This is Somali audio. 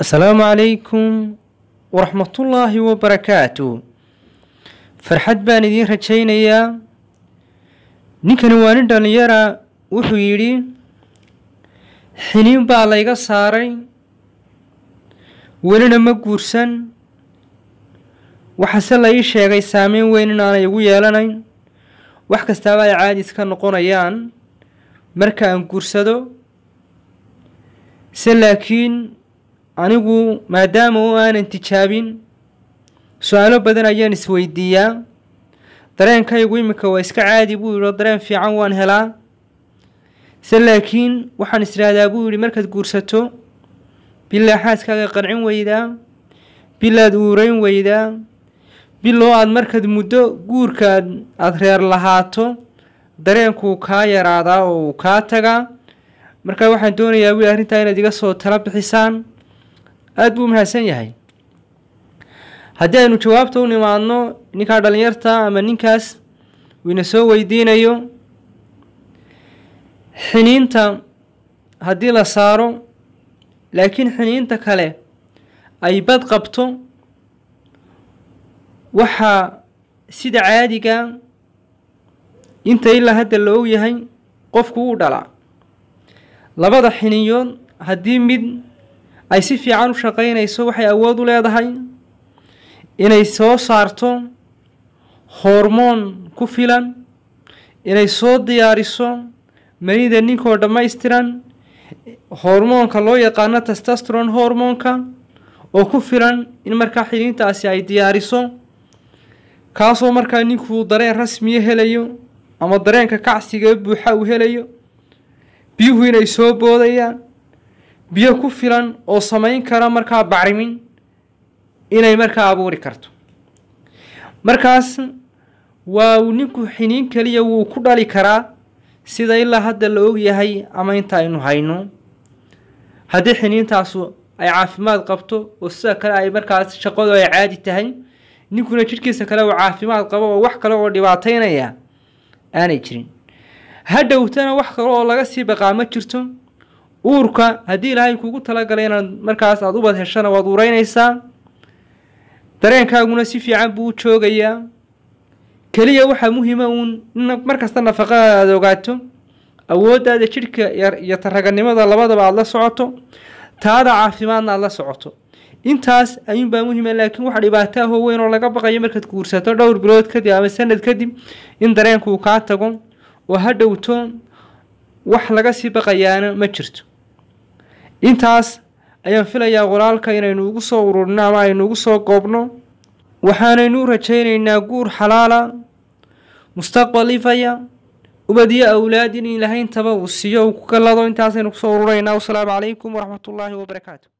asalaamu calaykum waraxmatullaahi wabarakaatu farxad baan idiin rajaynayaa ninkani waa nin dhallinyara wuxuu yidhi xiniin baa layga saaray welina ma guursan waxaase la ii sheegay saameyn weyn inaanay igu yeelanayn wax kastaaba ay caadi iska noqonayaan marka aan guursado se laakiin anigu maadaama oo aanan tijaabin su-aalo badan ayaan isweydiiyaa dareenkaygu iminka waa iska caadi buu yihi dareen fiican waan helaa se laakiin waxaan isdhaahdaa buu yidhi markaad guursato bilaa xaaskaaga qancin weydaa bilaad uurayn weydaa biloo aad markaad muddo guurka aada reer lahaato dareenkuu kaa yaraadaa oo uu kaa tagaa markaa waxaan doonayaa wiil arrintaa inaad iga soo tala bixisaan aada buu u mahadsan yahay haddii aynu jawaabta u nimaadno ninkaa dhallinyarta ama ninkaas uu ina soo weydiinayo xiniinta haddii la saaro laakiin xiniinta kale ay bad qabto waxaa sida caadiga inta ilaa hadda la og yahay qofku wuu dhalaa labada xiniyood haddii mid ay si fiican u shaqaynayso waxay awood u leedahay inay soo saarto hormoon ku filan inay soo diyaariso manida ninkoo dhammaystiran hormoonka loo yaqaano testastron hormoonka oo ku filan in markaa xiliintaasi ay diyaariso kaasoo markaa ninkuu dareen rasmiya helayo ama dareenka kacsiga buuxa uu helayo biyuhu inay soo boodayaan biyo ku filan oo samayn kara markaa bacrimin inay markaa abuuri karto markaas waa ninku xiniin keliya wuu ku dhali karaa sida ilaa hadda la ogyahay ama inta aynu hayno haddii xiniintaasu ay caafimaad qabto oo sida kale ay markaas shaqadu ay caadi tahay ninkuna jidhkiisa kale uu caafimaad qabo oo wax kale oo dhibaataynaya aanay jirin ha dhowtana wax kale oo laga sii baqaa ma jirto uurka haddii ilaahay kuugu talagalay inaad markaas aada ubad heshana waad ureynaysaa dareenkaaguna si fiican buu u joogayaa keliya waxaa muhiima ah uun in markasta nafaqadaada aad ogaato awooddaada jidhka iyo taraganimada labadaba aada la socoto taada caafimaadna aada la socoto intaas ayuunbaa muhiima ah, laakiin wax dhibaato ahoo weyn oo laga baqayo markaad guursato dhowr bilood kadib ama sanad kadib in dareenku uu kaa tago oo ha dhowto wax laga sii baqayaana ma jirto intaas ayaan filayaa walaalka inaynu ugu soo ururno ama aynu ugu soo goobno waxaanaynu u rajaynaynaa guur xalaala mustaqbal ifaya ubadiyo awlaad in ilaahay intaba uu siiyo uu ku galado intaasaynu kusoo ururaynaa wasalaamu calaykum waraxmatullaahi wabarakaatu